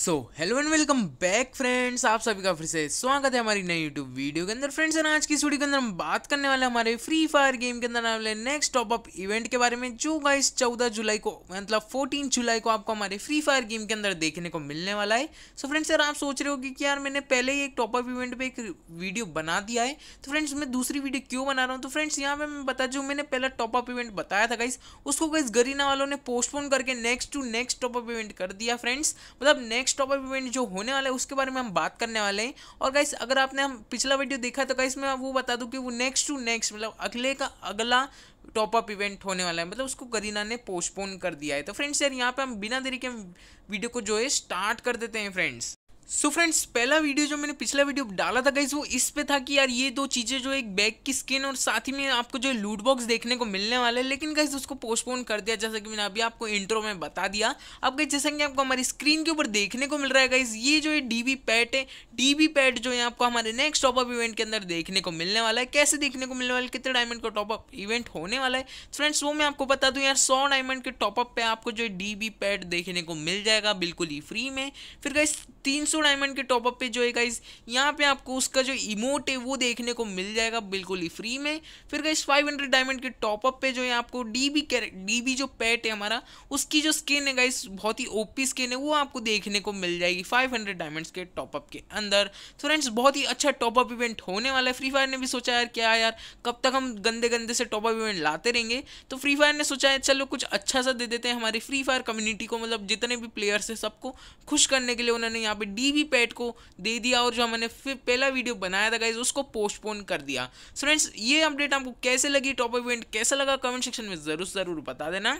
so hello and welcome back friends आप सभी का फिर से स्वागत है हमारी नई यूट्यूब वीडियो के अंदर फ्रेंड्स आज की स्टूडियो के अंदर हम बात करने वाले हमारे फ्री फायर गेम के अंदर आने वाले नेक्स्ट टॉप अप इवेंट के बारे में जो गाइस 14 जुलाई को मतलब 14 जुलाई को आपको हमारे फ्री फायर गेम के अंदर देखने को मिलने वाला है सो फ्रेंड्स सर आप सोच रहे हो कि यार मैंने पहले ही एक टॉप अप इवेंट पर एक वीडियो बना दिया है तो फ्रेंड्स मैं दूसरी वीडियो क्यों बना रहा हूँ तो फ्रेंड्स यहाँ पर मैं बता जो मैंने पहला टॉप अप इवेंट बताया था गाइस उसको गाइस गरीना वालों ने पोस्टपोन करके next to next top up event कर दिया फ्रेंड्स मतलब नेक्स्ट नेक्स्ट टॉपअप इवेंट जो होने वाला है उसके बारे में हम बात करने वाले हैं और गाइस अगर आपने हम पिछला वीडियो देखा तो गाइस मैं वो बता दूं कि वो नेक्स्ट टू नेक्स्ट मतलब अगले का अगला टॉपअप इवेंट होने वाला है मतलब उसको करीना ने पोस्टपोन कर दिया है तो फ्रेंड्स यार यहाँ पे हम बिना देरी के वीडियो को जो है स्टार्ट कर देते हैं फ्रेंड्स सो so फ्रेंड्स पहला वीडियो जो मैंने पिछला वीडियो डाला था गाइज वो इस पे था कि यार ये दो चीज़ें जो एक बैग की स्किन और साथ ही में आपको जो लूट बॉक्स देखने को मिलने वाला है लेकिन गाइज उसको पोस्टपोन कर दिया जैसा कि मैंने अभी आपको इंट्रो में बता दिया अब गई जैसा कि आपको हमारी स्क्रीन के ऊपर देखने को मिल रहा है गाइज ये जो है डी पैट है डी पैट जो है आपको हमारे नेक्स्ट टॉपअप इवेंट के अंदर देखने को मिलने वाला है कैसे देखने को मिलने वाला है कितने डायमंड का टॉपअप इवेंट होने वाला है फ्रेंड्स वो मैं आपको बता दूँ यार सौ डायमंड के टॉपअप पर आपको जो है डी पैट देखने को मिल जाएगा बिल्कुल ही फ्री में फिर गाइज तीन डायमंड के टॉपअप पे जो है गाइज यहाँ पे आपको उसका जो इमोट है वो देखने को मिल जाएगा बिल्कुल ही फ्री में फिर गाइज 500 डायमंड के टॉपअप पे जो है आपको डीबी डीबी जो पेट है हमारा उसकी जो स्किन है गाइज बहुत ही ओपी स्किन है वो आपको देखने को मिल जाएगी 500 डायमंड्स के टॉपअप के अंदर तो फ्रेंड्स बहुत ही अच्छा टॉपअप इवेंट होने वाला है फ्री फायर ने भी सोचा यार क्या यार कब तक हम गंदे गंदे से टॉपअप इवेंट लाते रहेंगे तो फ्री फायर ने सोचा है चलो कुछ अच्छा सा दे देते हैं हमारी फ्री फायर कम्युनिटी को मतलब जितने भी प्लेयर्स हैं सबको खुश करने के लिए उन्होंने यहाँ पे डी किसी भी पेट को दे दिया और जो मैंने फिर पहला वीडियो बनाया था गाइज उसको पोस्टपोन कर दिया सो फ्रेंड्स ये अपडेट आपको कैसे लगी टॉप इवेंट कैसा लगा कमेंट सेक्शन में ज़रूर ज़रूर बता देना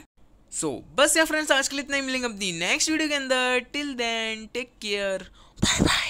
सो so, बस या फ्रेंड्स आज के लिए इतना ही मिलेंगे अपनी नेक्स्ट वीडियो के अंदर till then take care bye bye